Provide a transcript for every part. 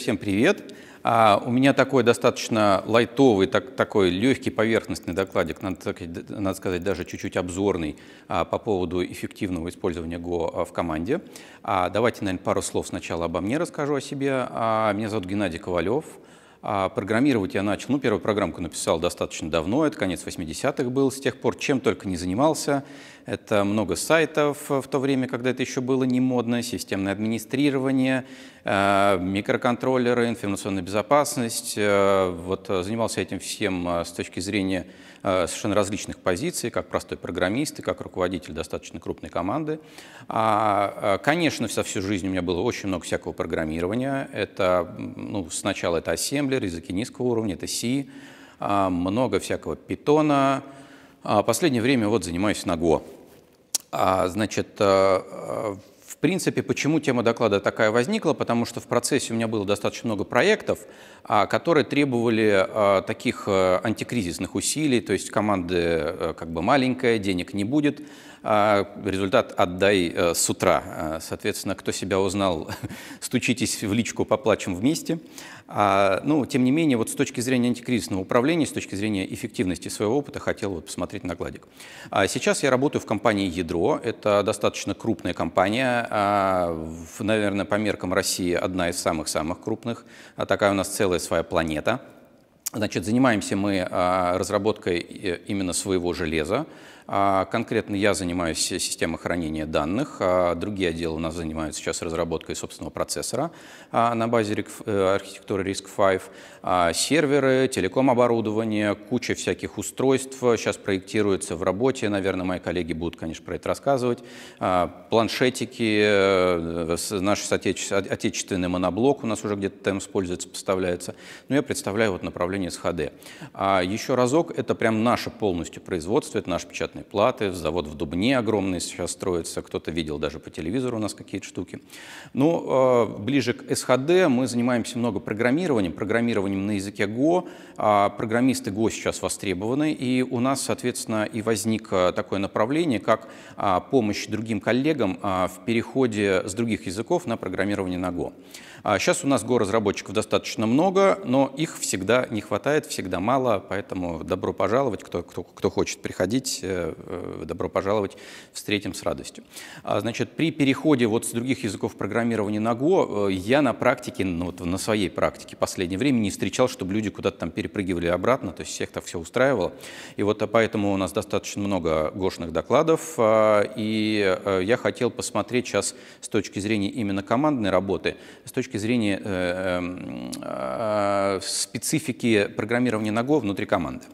всем привет. А, у меня такой достаточно лайтовый, так, такой легкий поверхностный докладик, надо, надо сказать, даже чуть-чуть обзорный а, по поводу эффективного использования Go а, в команде. А, давайте, наверное, пару слов сначала обо мне расскажу о себе. А, меня зовут Геннадий Ковалев. А программировать я начал, ну, первую программку написал достаточно давно, это конец 80-х был, с тех пор чем только не занимался, это много сайтов в то время, когда это еще было не модно, системное администрирование, э, микроконтроллеры, информационная безопасность. Э, вот э, занимался этим всем с точки зрения совершенно различных позиций, как простой программист и как руководитель достаточно крупной команды. А, конечно, вся всю жизнь у меня было очень много всякого программирования. Это, ну, сначала это ассемблер, языки низкого уровня, это C, а, много всякого питона, а, последнее время вот занимаюсь НАГО. А, значит, э, э, в принципе, почему тема доклада такая возникла? Потому что в процессе у меня было достаточно много проектов, а, которые требовали э, таких антикризисных усилий, то есть команды как бы маленькая, денег не будет, результат отдай с утра. Соответственно, кто себя узнал, стучитесь в личку, поплачем вместе. А, ну, тем не менее, вот с точки зрения антикризисного управления, с точки зрения эффективности своего опыта, хотел вот посмотреть на Гладик. А сейчас я работаю в компании «Ядро». Это достаточно крупная компания, а, в, наверное, по меркам России одна из самых-самых крупных. А такая у нас целая своя планета. Значит, занимаемся мы а, разработкой э, именно своего железа. А конкретно я занимаюсь системой хранения данных, а другие отделы у нас занимаются сейчас разработкой собственного процессора а, на базе э, архитектуры RISC-V. А, серверы, телеком-оборудование, куча всяких устройств сейчас э, проектируется в работе, наверное, мои коллеги будут, конечно, про это рассказывать, а, планшетики, э, наш отечественный моноблок у нас уже где-то там используется, поставляется, но ну, я представляю вот направление с ХД. А, Еще разок, это прям наше полностью производство, это наши печатные платы, завод в Дубне огромный сейчас строится, кто-то видел даже по телевизору у нас какие-то штуки. Но ну, ближе к СХД мы занимаемся много программированием, программирование синхроним на языке Go. А, программисты Go сейчас востребованы, и у нас, соответственно, и возник а, такое направление, как а, помощь другим коллегам в переходе с других языков на программирование на Go. А сейчас у нас горазработчиков достаточно много, но их всегда не хватает, всегда мало, поэтому добро пожаловать, кто, кто, кто хочет приходить, э, э, добро пожаловать, встретим с радостью. А, значит, при переходе вот с других языков программирования на Go э, я на практике, ну, вот на своей практике последнее время не встречал, чтобы люди куда-то там перепрыгивали обратно, то есть всех так все устраивало. И вот а, поэтому у нас достаточно много гошных докладов, а, и я хотел посмотреть сейчас с точки зрения именно командной работы, с точки точки зрения э, эм, э, э, специфики программирования ногов внутри команды.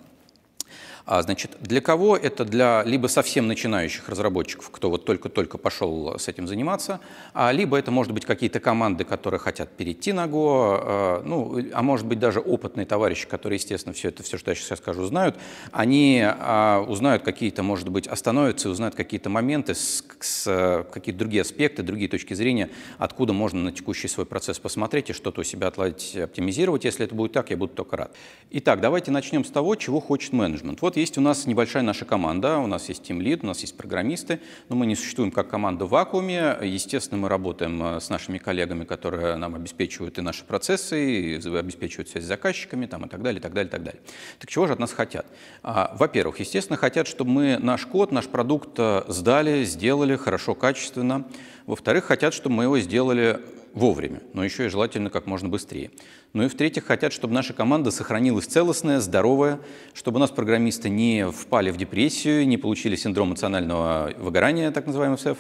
А, значит, для кого это? Для либо совсем начинающих разработчиков, кто вот только-только пошел э, с этим заниматься, а либо это может быть какие-то команды, которые хотят перейти на Go, э, ну, а может быть даже опытные товарищи, которые, естественно, все это, все, что я сейчас скажу, знают, они э, узнают какие-то, может быть, остановятся, узнают какие-то моменты, с, с, э, какие-то другие аспекты, другие точки зрения, откуда можно на текущий свой процесс посмотреть и что-то у себя отладить, оптимизировать. Если это будет так, я буду только рад. Итак, давайте начнем с того, чего хочет менеджмент. Вот есть у нас небольшая наша команда, у нас есть Team Lead, у нас есть программисты, но мы не существуем как команда в вакууме. Естественно, мы работаем э, с нашими коллегами, которые нам обеспечивают и наши процессы, и обеспечивают связь с заказчиками там, и так далее, и так далее, и так далее. Так чего же от нас хотят? А, во-первых, естественно, хотят, чтобы мы наш код, наш продукт э, сдали, сделали хорошо, качественно. Во-вторых, хотят, чтобы мы его сделали вовремя, но еще и желательно как можно быстрее. Ну и в-третьих, хотят, чтобы наша команда сохранилась целостная, здоровая, чтобы у нас программисты не впали в депрессию, не получили синдром эмоционального выгорания, так называемый СЭФ,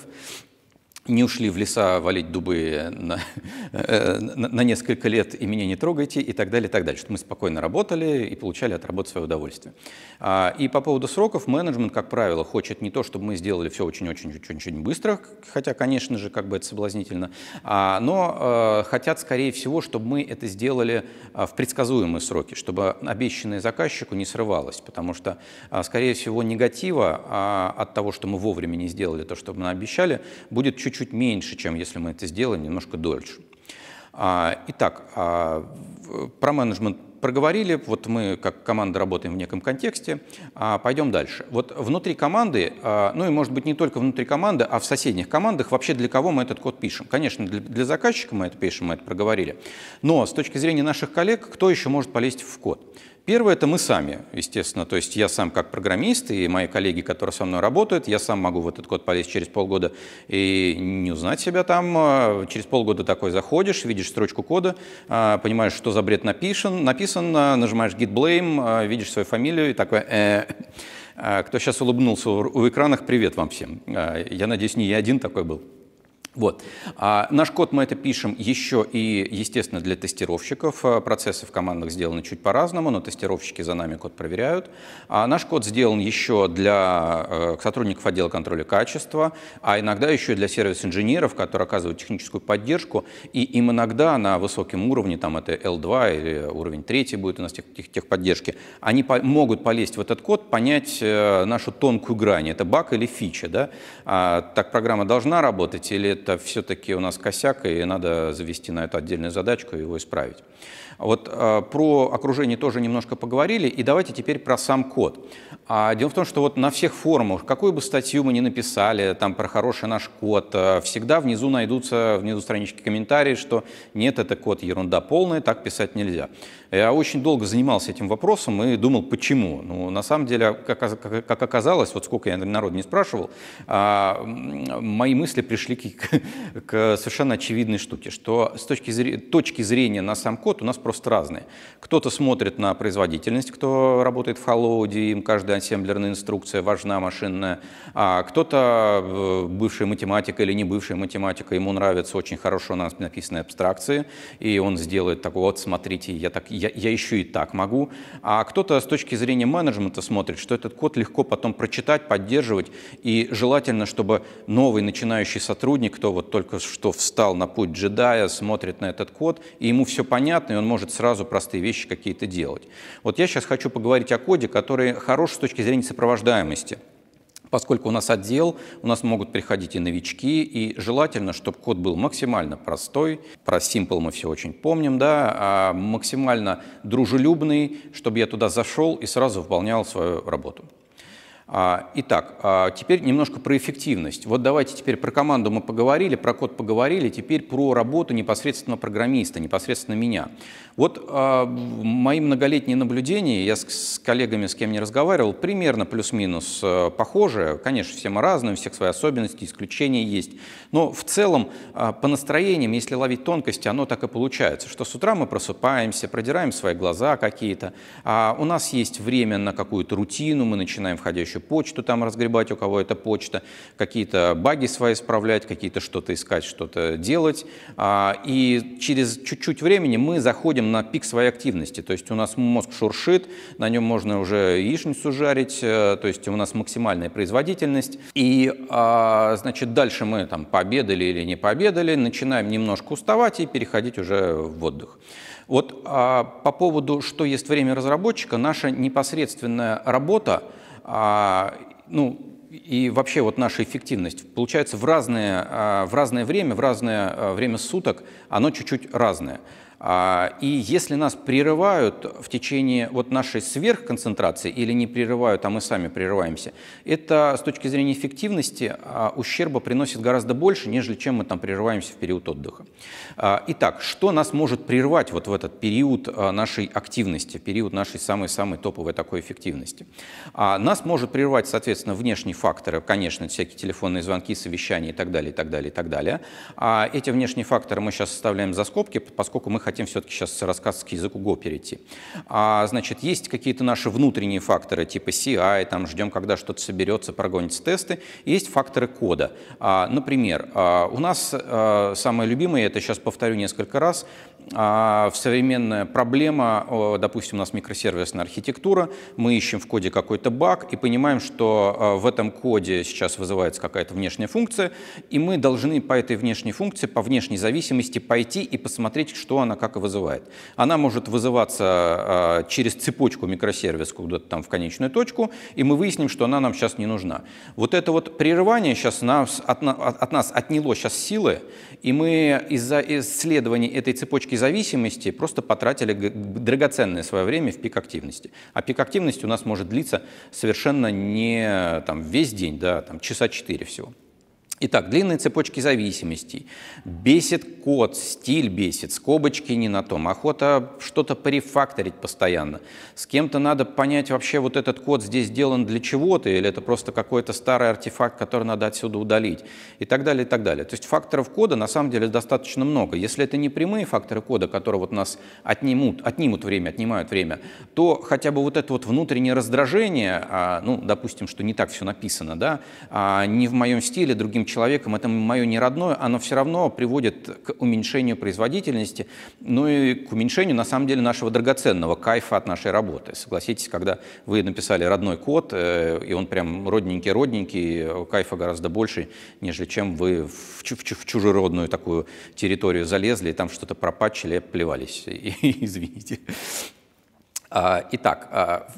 не ушли в леса валить дубы на, э, на, на несколько лет и меня не трогайте и так далее, и так далее, что мы спокойно работали и получали от работы свое удовольствие. А, и по поводу сроков, менеджмент, как правило, хочет не то, чтобы мы сделали все очень-очень-очень быстро, хотя, конечно же, как бы это соблазнительно, а, но э, хотят, скорее всего, чтобы мы это сделали а, в предсказуемые сроки, чтобы обещанное заказчику не срывалось, потому что, скорее всего, негатива от того, что мы вовремя не сделали то, что мы обещали, будет чуть чуть меньше, чем если мы это сделаем немножко дольше. А, итак, а, про менеджмент проговорили, вот мы как команда работаем в неком контексте, а, пойдем дальше. Вот внутри команды, ну и может быть не только внутри команды, а в соседних командах вообще для кого мы этот код пишем? Конечно, для, для заказчика мы это пишем, мы это проговорили, но с точки зрения наших коллег, кто еще может полезть в код? Первое – это мы сами, естественно. То есть я сам как программист и мои коллеги, которые со мной работают, я сам могу в этот код полезть через полгода и не узнать себя там. А, через полгода такой заходишь, видишь строчку кода, а, понимаешь, что за бред написан, написан, нажимаешь git blame, а, видишь свою фамилию и такой... Э -э. Кто сейчас улыбнулся в экранах, привет вам всем. Я надеюсь, не я один такой был. Вот. А наш код мы это пишем еще и, естественно, для тестировщиков. А, процессы в командах сделаны чуть по-разному, но тестировщики за нами код проверяют. А наш код сделан еще для э, сотрудников отдела контроля качества, а иногда еще и для сервис-инженеров, которые оказывают техническую поддержку. И им иногда на высоком уровне, там это L2 или уровень 3 будет у нас тех, техподдержки, они по могут полезть в этот код, понять э, нашу тонкую грань. Это баг или фича, да? А, так программа должна работать или это все-таки у нас косяк, и надо завести на эту отдельную задачку и его исправить. Вот э, про окружение тоже немножко поговорили, и давайте теперь про сам код. А, дело в том, что вот на всех форумах, какую бы статью мы ни написали, там про хороший наш код, э, всегда внизу найдутся, внизу странички комментарии, что нет, это код ерунда полная, так писать нельзя. Я очень долго занимался этим вопросом и думал, почему. Ну, на самом деле, как, как, как оказалось, вот сколько я народ не спрашивал, э, мои мысли пришли к, к совершенно очевидной штуке, что с точки, зрения, точки зрения на сам код у нас просто разные. Кто-то смотрит на производительность, кто работает в Холлоуде, им каждая ассемблерная инструкция важна, машинная. А кто-то э, бывший математик или не бывший математик, ему нравятся очень хорошо написанные абстракции, и он сделает такой, вот, смотрите, я, так, я, я еще и так могу. А кто-то с точки зрения менеджмента смотрит, что этот код легко потом прочитать, поддерживать, и желательно, чтобы новый начинающий сотрудник, кто вот только что встал на путь джедая, смотрит на этот код, и ему все понятно, и он может может сразу простые вещи какие-то делать. Вот я сейчас хочу поговорить о коде, который хорош с точки зрения сопровождаемости. Поскольку у нас отдел, у нас могут приходить и новички, и желательно, чтобы код был максимально простой. Про Simple мы все очень помним, да, а максимально дружелюбный, чтобы я туда зашел и сразу выполнял свою работу. А, итак, а, теперь немножко про эффективность. Вот давайте теперь про команду мы поговорили, про код поговорили, теперь про работу непосредственно программиста, непосредственно меня. Вот а, мои многолетние наблюдения, я с коллегами, с кем не разговаривал, примерно плюс-минус э, похожие. Конечно, все мы разные, у всех свои особенности, исключения есть. Но в целом по настроениям, если ловить тонкости, оно так и получается, что с утра мы просыпаемся, продираем свои глаза какие-то, у нас есть время на какую-то рутину, мы начинаем входящую еще почту там разгребать, у кого это почта, какие-то баги свои исправлять, какие-то что-то искать, что-то делать. А, и через чуть-чуть времени мы заходим на пик своей активности, то есть у нас мозг шуршит, на нем можно уже яичницу жарить, э, то есть у нас максимальная производительность. И, а, значит, дальше мы там пообедали или не пообедали, начинаем немножко уставать и переходить уже в отдых. Вот а, по поводу, что есть время разработчика, наша непосредственная работа а, ну, и вообще вот наша эффективность. Получается, в разное, а, в разное время, в разное а, время суток оно чуть-чуть разное. А, и если нас прерывают в течение вот нашей сверхконцентрации или не прерывают, а мы сами прерываемся, это с точки зрения эффективности а, ущерба приносит гораздо больше, нежели чем мы там прерываемся в период отдыха. А, итак, что нас может прервать вот в этот период нашей активности, период нашей самой-самой топовой такой эффективности? Нас может прервать, соответственно, внешние факторы, конечно, всякие телефонные звонки, совещания и так далее, и так далее, и так далее. Эти внешние факторы мы сейчас составляем за скобки, поскольку мы хотим все-таки сейчас рассказ к языку Go перейти. А, значит, есть какие-то наши внутренние факторы, типа CI, там ждем, когда что-то соберется, прогонится тесты. Есть факторы кода. А, например, а, у нас а, самое любимое, это сейчас повторю несколько раз, а, в современная проблема, допустим, у нас микросервисная архитектура, мы ищем в коде какой-то баг и понимаем, что а, в этом коде сейчас вызывается какая-то внешняя функция, и мы должны по этой внешней функции, по внешней зависимости пойти и посмотреть, что она как и вызывает. Она может вызываться а, через цепочку микросервис куда-то там в конечную точку, и мы выясним, что она нам сейчас не нужна. Вот это вот прерывание сейчас нас, от, от нас отняло сейчас силы, и мы из-за исследований этой цепочки точки зависимости просто потратили драгоценное свое время в пик активности. А пик активности у нас может длиться совершенно не там, весь день, да, там, часа четыре всего. Итак, длинные цепочки зависимостей. Бесит код, стиль бесит, скобочки не на том. Охота что-то перефакторить постоянно. С кем-то надо понять вообще, вот этот код здесь сделан для чего-то, или это просто какой-то старый артефакт, который надо отсюда удалить, и так далее, и так далее. То есть факторов кода на самом деле достаточно много. Если это не прямые факторы кода, которые вот нас отнимут, отнимут время, отнимают время, то хотя бы вот это вот внутреннее раздражение, а, ну, допустим, что не так все написано, да, а, не в моем стиле, другим человеком, это мое не родное, оно все равно приводит к уменьшению производительности, ну и к уменьшению, на самом деле, нашего драгоценного кайфа от нашей работы. Согласитесь, когда вы написали родной код, э, и он прям родненький-родненький, кайфа гораздо больше, нежели чем вы в, в чужеродную такую территорию залезли, и там что-то пропатчили, плевались. Извините. А, итак, а,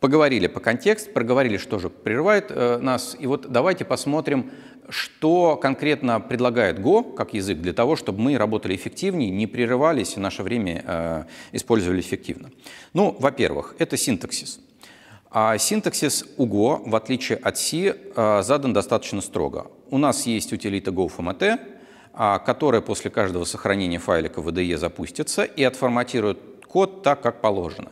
поговорили по контекст, проговорили, что же прерывает э, нас. И вот давайте посмотрим что конкретно предлагает Go как язык для того, чтобы мы работали эффективнее, не прерывались и наше время э, использовали эффективно? Ну, во-первых, это синтаксис. А синтаксис у Go, в отличие от C, э, задан достаточно строго. У нас есть утилита GoFMT, э, а, которая после каждого сохранения файлика в IDE запустится и отформатирует код так, как положено.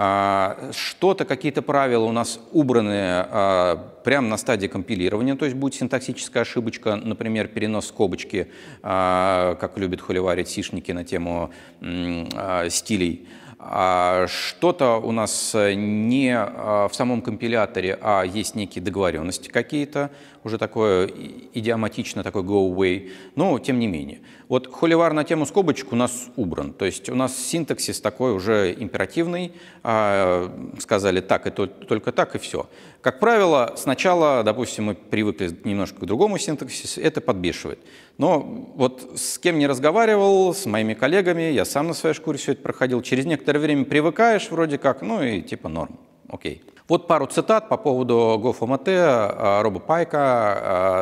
А, что-то, какие-то правила у нас убраны а, прямо на стадии компилирования, то есть будет синтаксическая ошибочка, например, перенос скобочки, а, как любят холиварить сишники на тему стилей. А что-то у нас э, не а, в самом компиляторе, а есть некие договоренности какие-то, уже такое идиоматично, такой go away, но тем не менее. Вот холивар на тему скобочек у нас убран, то есть у нас синтаксис такой уже императивный, а, сказали так и только так и все. Как правило, сначала, допустим, мы привыкли немножко к другому синтаксису, это подбешивает. Но вот с кем не разговаривал, с моими коллегами, я сам на своей шкуре все это проходил, через некоторое время привыкаешь вроде как, ну и типа норм, окей. Вот пару цитат по поводу GoFMT, а, а, Роба Пайка,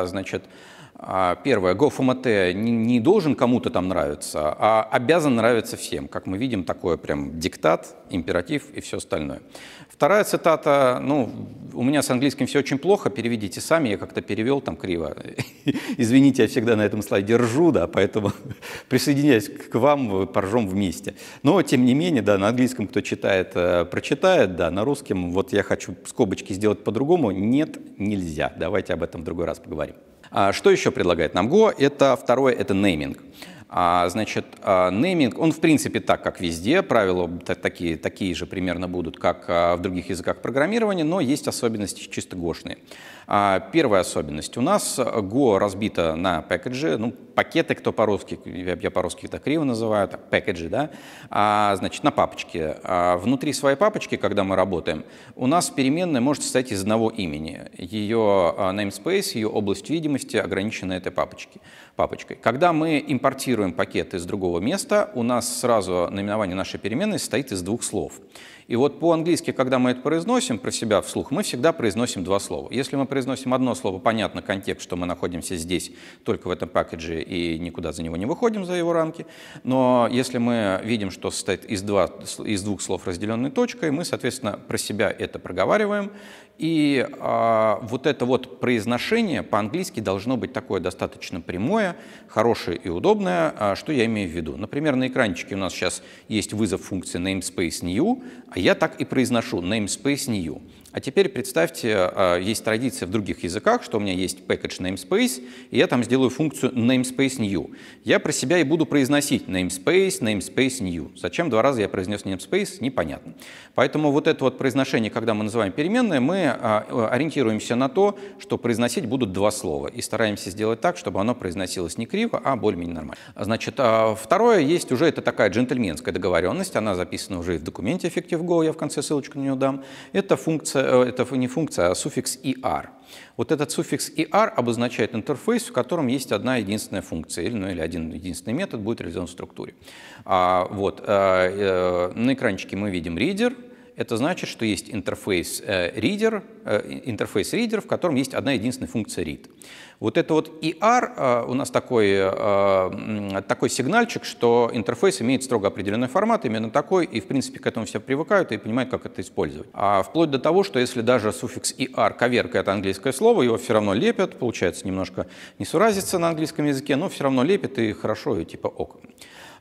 а, значит, Первое, GoFMT не должен кому-то там нравиться, а обязан нравиться всем. Как мы видим, такое прям диктат, императив и все остальное. Вторая цитата, ну, у меня с английским все очень плохо, переведите сами, я как-то перевел там криво. Извините, я всегда на этом слайде держу, да, поэтому присоединяюсь к вам, поржем вместе. Но, тем не менее, да, на английском кто читает, э, прочитает, да, на русском, вот я хочу скобочки сделать по-другому, нет, нельзя. Давайте об этом в другой раз поговорим. А что еще предлагает нам Go? Это второе, это нейминг. А, значит, а, нейминг, он в принципе так, как везде, правила такие, такие же примерно будут, как а, в других языках программирования, но есть особенности чисто гошные. первая особенность. У нас Go разбита на пэкэджи, ну, пакеты, кто по-русски, я, по-русски это криво называю, так, пэкэджи, да, а, значит, на папочке. А внутри своей папочки, когда мы работаем, у нас переменная может состоять из одного имени. Ее namespace, ее область видимости ограничена этой папочкой. папочкой. Когда мы импортируем копируем пакет из другого места, у нас сразу наименование нашей переменной состоит из двух слов. И вот по-английски, когда мы это произносим про себя вслух, мы всегда произносим два слова. Если мы произносим одно слово, понятно контекст, что мы находимся здесь, только в этом пакетже, и никуда за него не выходим, за его рамки. Но если мы видим, что состоит из, два, из двух слов, разделенной точкой, мы, соответственно, про себя это проговариваем. И э, вот это вот произношение по-английски должно быть такое достаточно прямое, хорошее и удобное. А, что я имею в виду? Например, на экранчике у нас сейчас есть вызов функции namespace new, я так и произношу namespace new. А теперь представьте, а, есть традиция в других языках, что у меня есть package namespace, и я там сделаю функцию namespace new. Я про себя и буду произносить namespace, namespace new. Зачем два раза я произнес namespace, непонятно. Поэтому вот это вот произношение, когда мы называем переменные, мы а, э, ориентируемся на то, что произносить будут два слова, и стараемся сделать так, чтобы оно произносилось не криво, а более-менее нормально. Значит, а, второе есть уже, это такая джентльменская договоренность, она записана уже и в документе Effective Go, я в конце ссылочку на нее дам. Это функция функция, э, это не функция, а суффикс «er». Вот этот суффикс «er» обозначает интерфейс, в котором есть одна единственная функция, или, ну, или один единственный метод будет реализован в структуре. А, вот, а, э, на экранчике мы видим reader — это значит, что есть интерфейс э, reader, э, интерфейс reader, в котором есть одна единственная функция read. Вот это вот ER у нас такой, такой сигнальчик, что интерфейс имеет строго определенный формат, именно такой, и в принципе к этому все привыкают и понимают, как это использовать. А вплоть до того, что если даже суффикс ER это английское слово, его все равно лепят, получается немножко несуразится на английском языке, но все равно лепят и хорошо, и типа ок. Ok.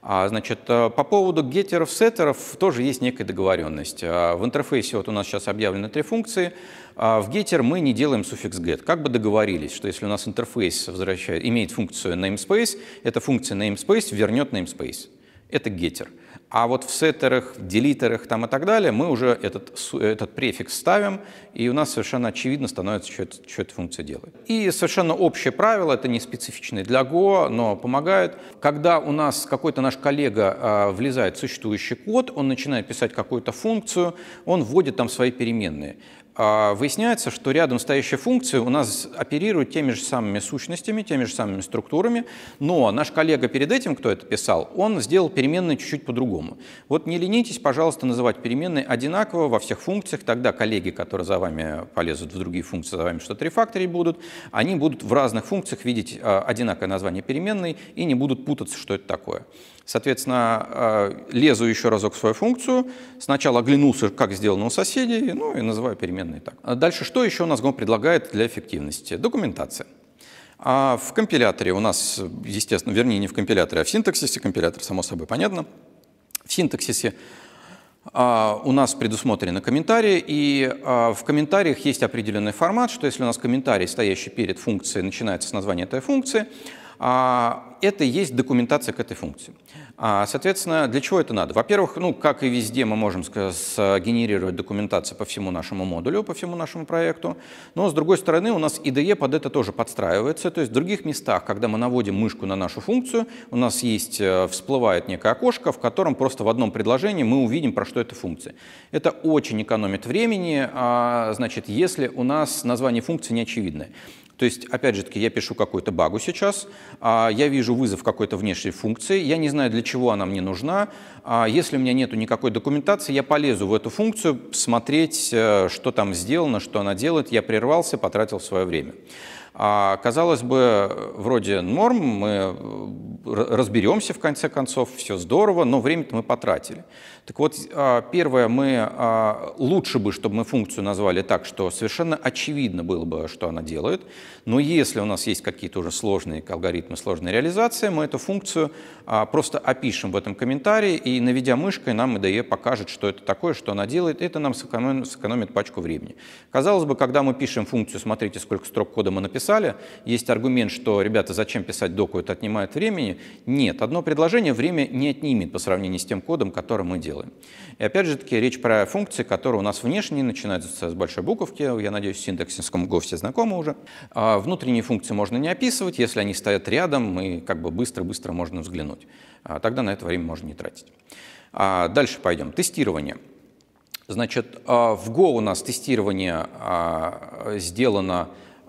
А, значит, э, по поводу геттеров, сеттеров тоже есть некая договоренность. А, в интерфейсе вот у нас сейчас объявлены три функции. А, в геттер мы не делаем суффикс get. Как бы договорились, что если у нас интерфейс возвращает, имеет функцию namespace, эта функция namespace вернет namespace. Это геттер. А вот в сеттерах, в делитерах там и так далее мы уже этот, этот префикс ставим, и у нас совершенно очевидно становится, что, это, что эта функция делает. И совершенно общее правило, это не специфичное для Go, но помогает. Когда у нас какой-то наш коллега а, влезает в существующий код, он начинает писать какую-то функцию, он вводит там свои переменные. А выясняется, что рядом стоящие функции у нас оперируют теми же самыми сущностями, теми же самыми структурами, но наш коллега перед этим, кто это писал, он сделал переменные чуть-чуть по-другому. Вот не ленитесь, пожалуйста, называть переменные одинаково во всех функциях, тогда коллеги, которые за вами полезут в другие функции, за вами что-то рефакторить будут, они будут в разных функциях видеть а, одинаковое название переменной и не будут путаться, что это такое. Соответственно, э, лезу еще разок в свою функцию, сначала оглянулся, как сделано у соседей, ну и называю переменные так. А дальше, что еще у нас GOM предлагает для эффективности? Документация. А в компиляторе у нас, естественно, вернее, не в компиляторе, а в синтаксисе, компилятор, само собой, понятно. В синтаксисе а, у нас предусмотрены комментарии, и а, в комментариях есть определенный формат, что если у нас комментарий, стоящий перед функцией, начинается с названия этой функции, а, это и есть документация к этой функции. А, соответственно, для чего это надо? Во-первых, ну, как и везде, мы можем сгенерировать документацию по всему нашему модулю, по всему нашему проекту. Но, с другой стороны, у нас IDE под это тоже подстраивается. То есть в других местах, когда мы наводим мышку на нашу функцию, у нас есть, э, всплывает некое окошко, в котором просто в одном предложении мы увидим, про что эта функция. Это очень экономит времени, а, значит, если у нас название функции не очевидное. То есть, опять же таки, я пишу какую-то багу сейчас, а, я вижу, вижу вызов какой-то внешней функции, я не знаю, для чего она мне нужна. А если у меня нет никакой документации, я полезу в эту функцию, смотреть, э, что там сделано, что она делает. Я прервался, потратил свое время. А, казалось бы, вроде норм, мы э, разберемся в конце концов, все здорово, но время-то мы потратили. Так вот, а, первое, мы а, лучше бы, чтобы мы функцию назвали так, что совершенно очевидно было бы, что она делает, но если у нас есть какие-то уже сложные алгоритмы, сложная реализация, мы эту функцию а, просто опишем в этом комментарии, и наведя мышкой, нам IDE покажет, что это такое, что она делает, и это нам сэкономит, сэкономит пачку времени. Казалось бы, когда мы пишем функцию, смотрите, сколько строк кода мы написали, писали. Есть аргумент, что, ребята, зачем писать доку, это отнимает времени. Нет, одно предложение время не отнимет по сравнению с тем кодом, который мы делаем. И опять же таки, речь про функции, которые у нас внешние, начинаются с большой буковки, я надеюсь, в синтаксинском го все знакомы уже. А внутренние функции можно не описывать, если они стоят рядом, и как бы быстро-быстро можно взглянуть. А тогда на это время можно не тратить. А дальше пойдем. Тестирование. Значит, а в Go у нас тестирование а, сделано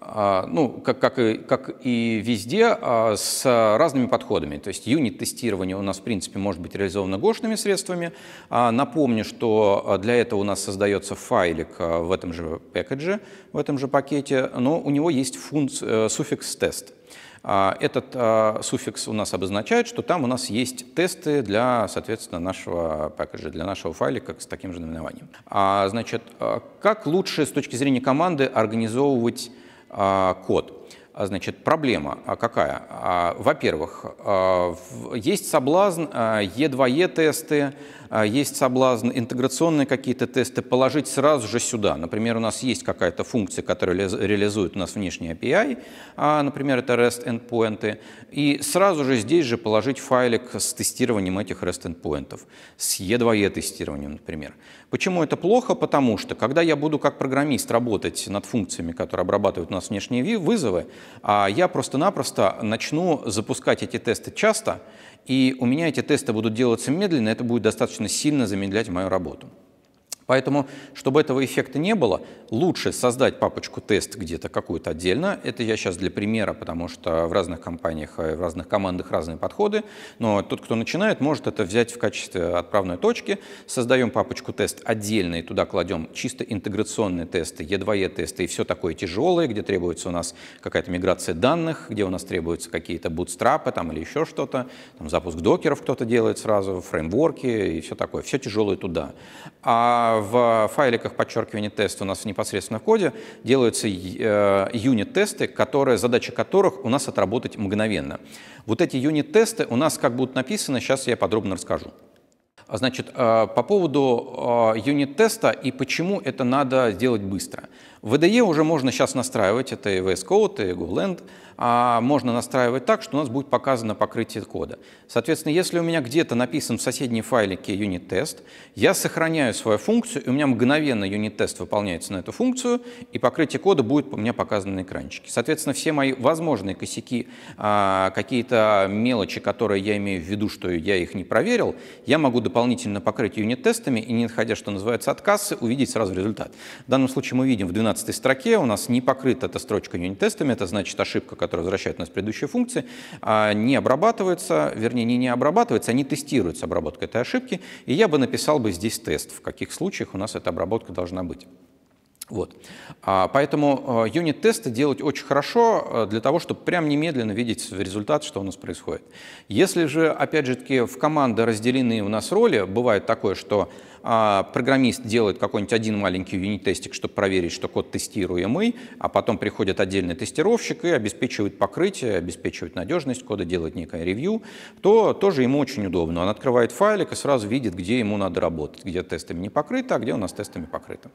а, ну, как, как, и, как и везде, а, с разными подходами. То есть юнит-тестирование у нас, в принципе, может быть реализовано гошными средствами. А, напомню, что для этого у нас создается файлик в этом же пакетже, в этом же пакете, но у него есть функция, э, суффикс «тест». Этот суффикс у нас обозначает, что там у нас есть тесты для, соответственно, нашего пакета, для нашего файлика с таким же наименованием. Значит, как лучше с точки зрения команды организовывать а, код. А, значит, проблема а, какая? Во-первых, есть соблазн Е2Е-тесты, а, есть соблазн интеграционные какие-то тесты положить сразу же сюда. Например, у нас есть какая-то функция, которая реализует у нас внешний API, а, например, это REST endpoint, и сразу же здесь же положить файлик с тестированием этих REST endpoint, с E2E e тестированием, например. Почему это плохо? Потому что, когда я буду как программист работать над функциями, которые обрабатывают у нас внешние вызовы, а я просто-напросто начну запускать эти тесты часто, и у меня эти тесты будут делаться медленно, это будет достаточно сильно замедлять мою работу. Поэтому, чтобы этого эффекта не было, лучше создать папочку тест где-то какую-то отдельно. Это я сейчас для примера, потому что в разных компаниях, э, в разных командах разные подходы. Но тот, кто начинает, может это взять в качестве отправной точки. Создаем папочку тест отдельно и туда кладем чисто интеграционные тесты, E2E тесты и все такое тяжелое, где требуется у нас какая-то миграция данных, где у нас требуются какие-то бутстрапы там или еще что-то. Там запуск докеров кто-то делает сразу, фреймворки и все такое. Все тяжелое туда. А в файликах подчеркивания тест у нас в непосредственном коде делаются э, юнит-тесты, которые, задача которых у нас отработать мгновенно. Вот эти юнит-тесты у нас как будут написаны, сейчас я подробно расскажу. Значит, э, по поводу э, юнит-теста и почему это надо сделать быстро. В VDE уже можно сейчас настраивать, это и VS Code, и GoLand, а можно настраивать так, что у нас будет показано покрытие кода. Соответственно, если у меня где-то написан в соседнем файлике юнит-тест, я сохраняю свою функцию, и у меня мгновенно юнит-тест выполняется на эту функцию, и покрытие кода будет у меня показано на экранчике. Соответственно, все мои возможные косяки, а, какие-то мелочи, которые я имею в виду, что я их не проверил, я могу дополнительно покрыть юнит-тестами, и не отходя, что называется, от кассы, увидеть сразу результат. В данном случае мы видим в 12 12 строке у нас не покрыта эта строчка юнит-тестами, это значит ошибка, которая возвращает нас в предыдущие функции, а, не обрабатывается, вернее, не, не обрабатывается, а не тестируется обработка этой ошибки, и я бы написал бы здесь тест, в каких случаях у нас эта обработка должна быть. Вот. А, поэтому э, юнит-тесты делать очень хорошо э, для того, чтобы прям немедленно видеть результат, что у нас происходит. Если же, опять же таки, в команды разделены у нас роли, бывает такое, что а, программист делает какой-нибудь один маленький юнит-тестик, чтобы проверить, что код тестируемый, а потом приходит отдельный тестировщик и обеспечивает покрытие, обеспечивает надежность кода, делает некое ревью, то тоже ему очень удобно. Он открывает файлик и сразу видит, где ему надо работать, где тестами не покрыто, а где у нас тестами покрыто.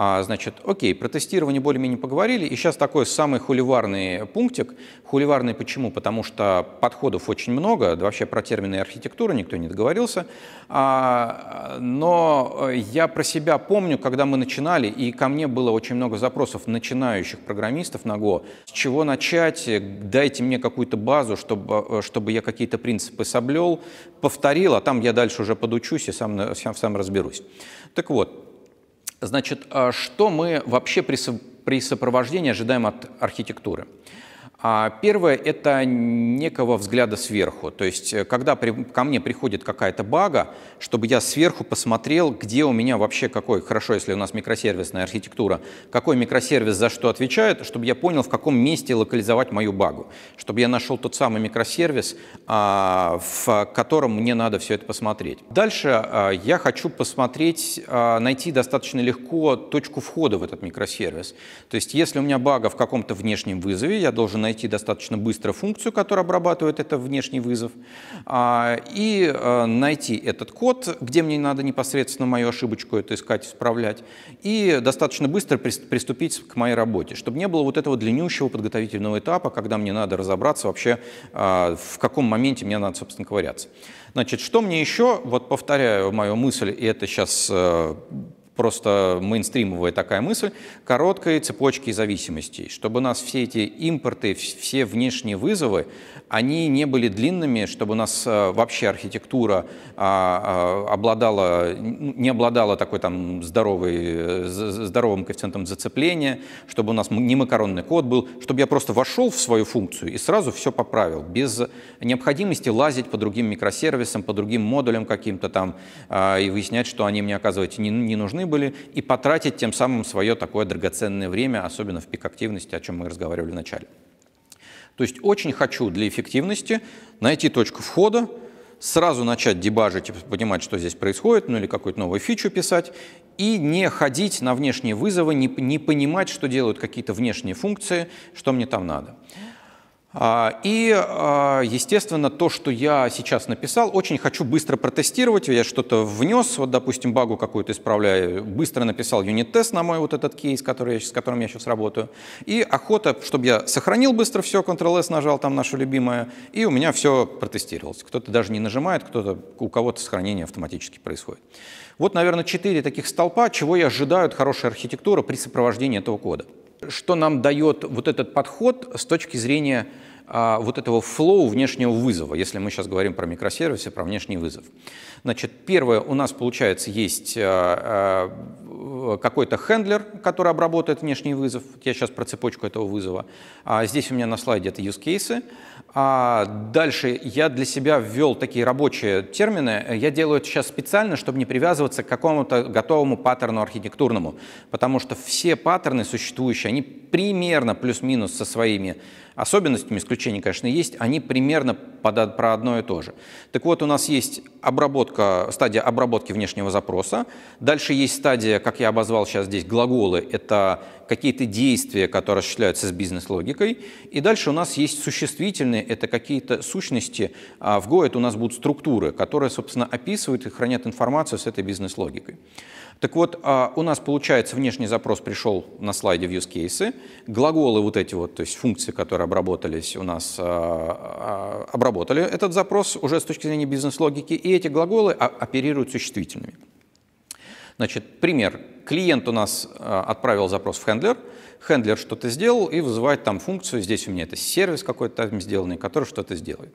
А, значит, окей, про тестирование более-менее поговорили. И сейчас такой самый хуливарный пунктик. Хуливарный почему? Потому что подходов очень много. Вообще про термины архитектуры никто не договорился. А, но э, я про себя помню, когда мы начинали, и ко мне было очень много запросов начинающих программистов на Go. С чего начать? Дайте мне какую-то базу, чтобы, э, чтобы я какие-то принципы соблел, повторил, а там я дальше уже подучусь и сам, сам, сам разберусь. Так вот, Значит, а что мы вообще при, сопровождении ожидаем от архитектуры? А первое – это некого взгляда сверху. То есть, э, когда при, ко мне приходит какая-то бага, чтобы я сверху посмотрел, где у меня вообще какой, хорошо, если у нас микросервисная архитектура, какой микросервис за что отвечает, чтобы я понял, в каком месте локализовать мою багу. Чтобы я нашел тот самый микросервис, а, в котором мне надо все это посмотреть. Дальше а, я хочу посмотреть, найти достаточно легко точку входа в этот микросервис. То есть, если у меня бага в каком-то внешнем вызове, я должен найти достаточно быстро функцию, которая обрабатывает этот внешний вызов, а, и э, найти этот код, где мне надо непосредственно мою ошибочку это искать, исправлять, и достаточно быстро приступить к моей работе, чтобы не было вот этого длиннющего подготовительного этапа, когда мне надо разобраться вообще, а, в каком моменте мне надо, собственно, ковыряться. Значит, что мне еще, вот повторяю мою мысль, и это сейчас э, просто мейнстримовая такая мысль, короткой цепочки зависимостей, чтобы у нас все эти импорты, все внешние вызовы, они не были длинными, чтобы у нас э, вообще архитектура а, а, обладала, не обладала такой там здоровой, э, здоровым коэффициентом зацепления, чтобы у нас не макаронный код был, чтобы я просто вошел в свою функцию и сразу все поправил, без необходимости лазить по другим микросервисам, по другим модулям каким-то там а, и выяснять, что они мне, оказывается, не, не нужны были, и потратить тем самым свое такое драгоценное время, особенно в пик активности, о чем мы разговаривали вначале. То есть очень хочу для эффективности найти точку входа, сразу начать дебажить и понимать, что здесь происходит, ну или какую-то новую фичу писать, и не ходить на внешние вызовы, не, не понимать, что делают какие-то внешние функции, что мне там надо. А, и, а, естественно, то, что я сейчас написал, очень хочу быстро протестировать. Я что-то внес, вот, допустим, багу какую-то исправляю, быстро написал юнит-тест на мой вот этот кейс, который я, с которым я сейчас работаю. И охота, чтобы я сохранил быстро все, Ctrl-S нажал, там наше любимое, и у меня все протестировалось. Кто-то даже не нажимает, кто-то, у кого-то сохранение автоматически происходит. Вот, наверное, четыре таких столпа, чего и ожидают хорошая архитектура при сопровождении этого кода что нам дает вот этот подход с точки зрения а, вот этого флоу внешнего вызова, если мы сейчас говорим про микросервисы, про внешний вызов. Значит, первое, у нас, получается, есть а, а, какой-то хендлер, который обработает внешний вызов. Я сейчас про цепочку этого вызова. здесь у меня на слайде это use cases. дальше я для себя ввел такие рабочие термины. Я делаю это сейчас специально, чтобы не привязываться к какому-то готовому паттерну архитектурному, потому что все паттерны существующие, они примерно плюс-минус со своими особенностями, исключения, конечно, есть, они примерно под, про одно и то же. Так вот, у нас есть обработка, стадия обработки внешнего запроса, дальше есть стадия, как я обозвал сейчас здесь, глаголы, это какие-то действия, которые осуществляются с бизнес-логикой, и дальше у нас есть существительные, это какие-то сущности, а в Go это у нас будут структуры, которые, собственно, описывают и хранят информацию с этой бизнес-логикой. Так вот, а, у нас, получается, внешний запрос пришел на слайде в use cases. Глаголы вот эти вот, то есть функции, которые обработались у нас, а, а, обработали этот запрос уже с точки зрения бизнес-логики. И эти глаголы оперируют существительными. Значит, пример. Клиент у нас э, отправил запрос в хендлер, хендлер что-то сделал и вызывает там функцию, здесь у меня это сервис какой-то там сделанный, который что-то сделает.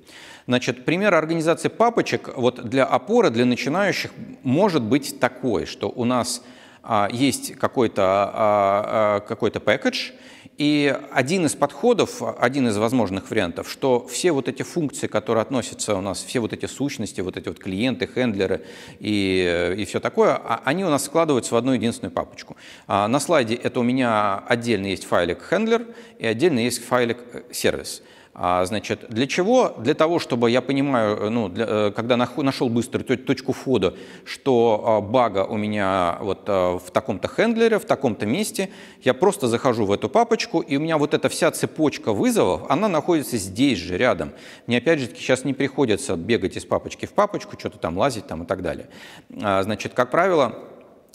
Значит, пример организации папочек вот для опоры, для начинающих может быть такой, что у нас а, есть какой-то а, а, какой-то package, и один из подходов, один из возможных вариантов, что все вот эти функции, которые относятся у нас, все вот эти сущности, вот эти вот клиенты, хендлеры и, э, и все такое, а, они у нас складываются в одну единственную папочку. А, на слайде это у меня отдельно есть файлик хендлер и отдельно есть файлик э, сервис. А, значит, для чего? Для того, чтобы я понимаю, э, ну, для, э, когда нашел быстро точку входа, что а, бага у меня вот а, в таком-то хендлере, в таком-то месте, я просто захожу в эту папочку, и у меня вот эта вся цепочка вызовов, она находится здесь же, рядом. Мне, опять же, сейчас не приходится бегать из папочки в папочку, что-то там лазить там и так далее. Значит, как правило,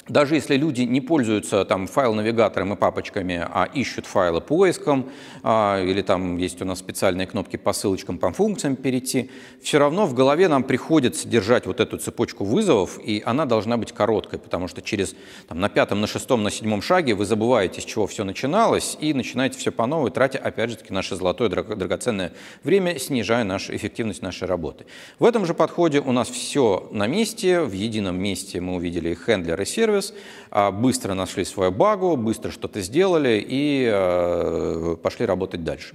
даже если люди не пользуются там файл-навигатором и папочками, а ищут файлы поиском, а, или там есть у нас специальные кнопки по ссылочкам, по функциям перейти, все равно в голове нам приходится держать вот эту цепочку вызовов, и она должна быть короткой, потому что через там, на пятом, на шестом, на седьмом шаге вы забываете, с чего все начиналось, и начинаете все по новой, тратя, опять же таки, наше золотое драгоценное время, снижая нашу эффективность нашей работы. В этом же подходе у нас все на месте, в едином месте мы увидели и хендлер, и сервис, сервис, а, быстро нашли свою багу, быстро что-то сделали и а, пошли работать дальше.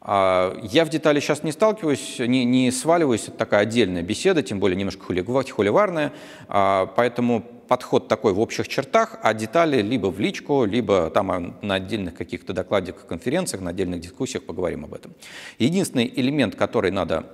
А, я в детали сейчас не сталкиваюсь, не, не сваливаюсь, это такая отдельная беседа, тем более немножко хуливарная, поэтому подход такой в общих чертах, а детали либо в личку, либо там на отдельных каких-то докладах, конференциях, на отдельных дискуссиях поговорим об этом. Единственный элемент, который надо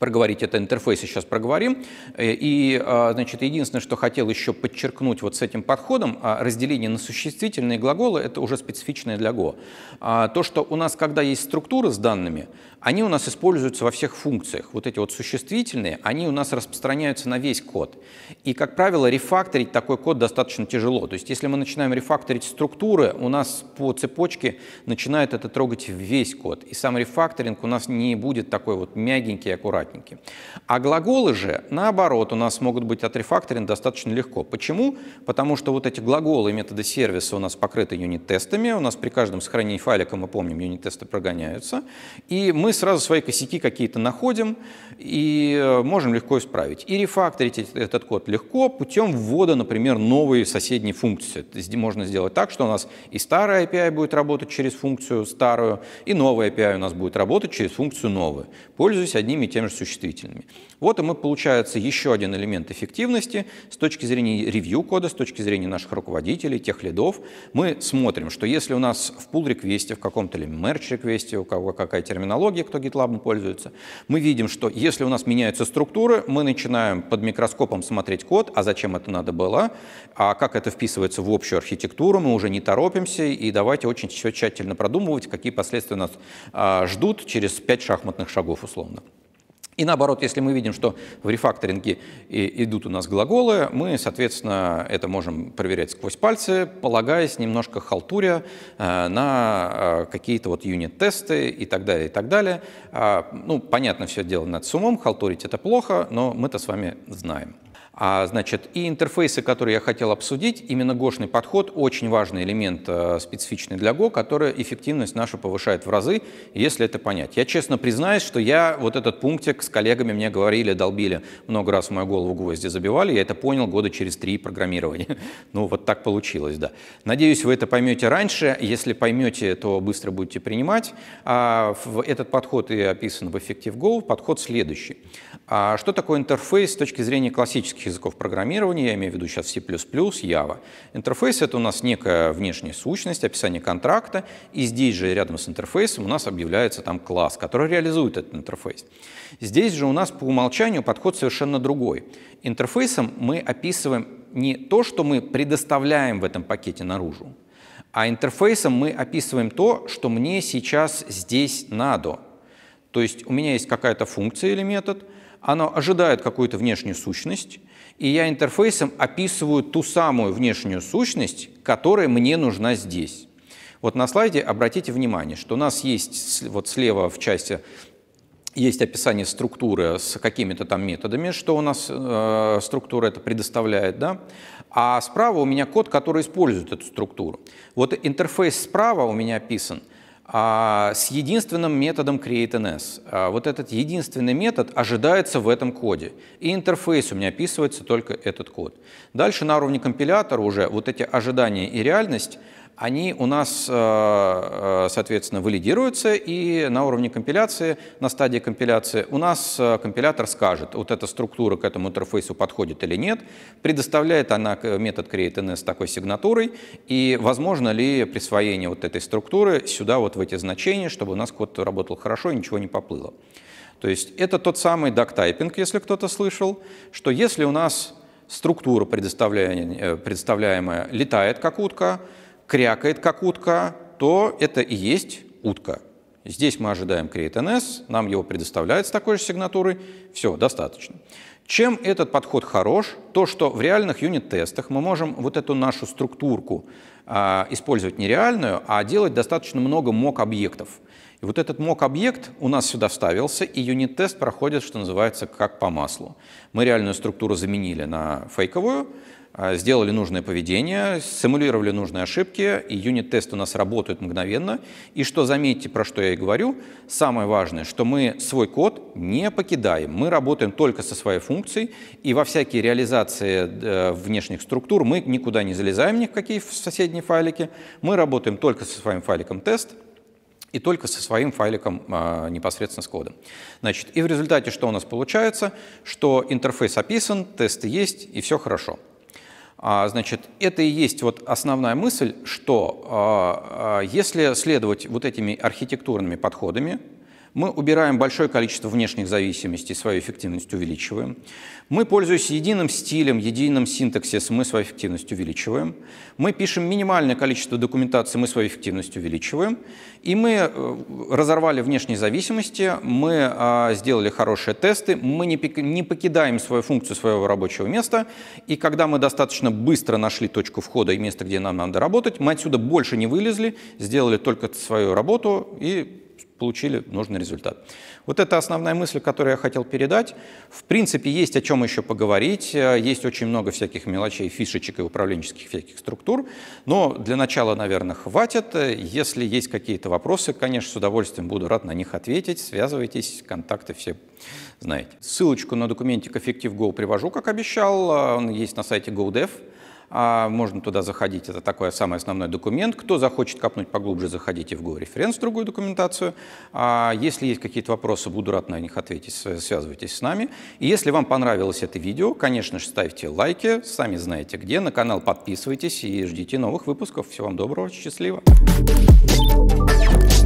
проговорить это интерфейс сейчас проговорим. Э, и, а, значит, единственное, что хотел еще подчеркнуть вот с этим подходом, а, разделение на существительные глаголы — это уже специфичное для Go. А, то, что у нас, когда есть структуры с данными, они у нас используются во всех функциях. Вот эти вот существительные, они у нас распространяются на весь код. И, как правило, рефакторить такой код достаточно тяжело. То есть, если мы начинаем рефакторить структуры, у нас по цепочке начинает это трогать весь код. И сам рефакторинг у нас не будет такой вот мягенький и аккуратный аккуратненькие. А глаголы же, наоборот, у нас могут быть отрефакторен достаточно легко. Почему? Потому что вот эти глаголы и методы сервиса у нас покрыты юнит-тестами, у нас при каждом сохранении файлика, мы помним, юнит-тесты прогоняются, и мы сразу свои косяки какие-то находим и э, можем легко исправить. И рефакторить этот код легко путем ввода, например, новой соседней функции. Можно сделать так, что у нас и старая API будет работать через функцию старую, и новая API у нас будет работать через функцию новую, пользуясь одними и теми же существительными. Вот и мы, получается, еще один элемент эффективности с точки зрения ревью кода, с точки зрения наших руководителей, тех лидов. Мы смотрим, что если у нас в pull-реквесте, в каком-то или merge-реквесте, у кого какая терминология, кто GitLab пользуется, мы видим, что если у нас меняются структуры, мы начинаем под микроскопом смотреть код, а зачем это надо было, а как это вписывается в общую архитектуру, мы уже не торопимся, и давайте очень все тщательно продумывать, какие последствия нас а, ждут через пять шахматных шагов условно. И наоборот, если мы видим, что в рефакторинге идут у нас глаголы, мы, соответственно, это можем проверять сквозь пальцы, полагаясь немножко халтуря э, на э, какие-то вот юнит-тесты и так далее, и так далее. А, ну, понятно, все дело над сумом, халтурить это плохо, но мы-то с вами знаем. А, значит, и интерфейсы, которые я хотел обсудить, именно гошный подход очень важный элемент э, специфичный для Go, который эффективность нашу повышает в разы, если это понять. Я честно признаюсь, что я вот этот пунктик с коллегами мне говорили, долбили, много раз в мою голову гвозди забивали, я это понял года через три программирования. ну, вот так получилось, да. Надеюсь, вы это поймете раньше, если поймете, то быстро будете принимать. А, в этот подход и описан в Effective Go, подход следующий. А, что такое интерфейс с точки зрения классических языков программирования, я имею в виду сейчас C++, Java. Интерфейс — это у нас некая внешняя сущность, описание контракта, и здесь же рядом с интерфейсом у нас объявляется там класс, который реализует этот интерфейс. Здесь же у нас по умолчанию подход совершенно другой. Интерфейсом мы описываем не то, что мы предоставляем в этом пакете наружу, а интерфейсом мы описываем то, что мне сейчас здесь надо. То есть у меня есть какая-то функция или метод, она ожидает какую-то внешнюю сущность, и я интерфейсом описываю ту самую внешнюю сущность, которая мне нужна здесь. Вот на слайде обратите внимание, что у нас есть вот слева в части есть описание структуры с какими-то там методами, что у нас э, структура это предоставляет, да, а справа у меня код, который использует эту структуру. Вот интерфейс справа у меня описан а, с единственным методом createNS. А, вот этот единственный метод ожидается в этом коде. И интерфейс у меня описывается только этот код. Дальше на уровне компилятора уже вот эти ожидания и реальность они у нас, э, э, соответственно, валидируются, и на уровне компиляции, на стадии компиляции у нас э, компилятор скажет, вот эта структура к этому интерфейсу подходит или нет, предоставляет она метод createNS с такой сигнатурой, и возможно ли присвоение вот этой структуры сюда, вот в эти значения, чтобы у нас код работал хорошо и ничего не поплыло. То есть это тот самый доктайпинг, если кто-то слышал, что если у нас структура, предоставляемая, летает как утка, крякает как утка, то это и есть утка. Здесь мы ожидаем createNS, нам его предоставляют с такой же сигнатурой, все, достаточно. Чем этот подход хорош? То, что в реальных юнит-тестах мы можем вот эту нашу структурку э, использовать нереальную, а делать достаточно много мок-объектов. И вот этот мок-объект у нас сюда вставился, и юнит-тест проходит, что называется, как по маслу. Мы реальную структуру заменили на фейковую, а, сделали нужное поведение, симулировали нужные ошибки, и юнит-тесты у нас работают мгновенно. И что, заметьте, про что я и говорю, самое важное, что мы свой код не покидаем. Мы работаем только со своей функцией, и во всякие реализации э, внешних структур мы никуда не залезаем ни в какие соседние файлики. Мы работаем только со своим файликом тест, и только со своим файликом а, непосредственно с кодом. Значит, и в результате что у нас получается? Что интерфейс описан, тесты есть, и все хорошо. А, значит, это и есть вот основная мысль, что а, а, если следовать вот этими архитектурными подходами, мы убираем большое количество внешних зависимостей, свою эффективность увеличиваем. Мы, пользуясь единым стилем, единым синтаксисом, мы свою эффективность увеличиваем. Мы пишем минимальное количество документации, мы свою эффективность увеличиваем. И мы э, разорвали внешние зависимости, мы а, сделали хорошие тесты, мы не покидаем свою функцию своего рабочего места, и когда мы достаточно быстро нашли точку входа и место, где нам надо работать, мы отсюда больше не вылезли, сделали только свою работу и получили нужный результат. Вот это основная мысль, которую я хотел передать. В принципе, есть о чем еще поговорить, есть очень много всяких мелочей, фишечек и управленческих всяких структур, но для начала, наверное, хватит. Если есть какие-то вопросы, конечно, с удовольствием буду рад на них ответить, связывайтесь, контакты все знаете. Ссылочку на документик Effective Go привожу, как обещал, он есть на сайте GoDev. А можно туда заходить, это такой самый основной документ. Кто захочет копнуть поглубже, заходите в референс другую документацию. А если есть какие-то вопросы, буду рад на них ответить, связывайтесь с нами. И если вам понравилось это видео, конечно же, ставьте лайки, сами знаете где, на канал подписывайтесь и ждите новых выпусков. Всего вам доброго, счастливо! Thank you.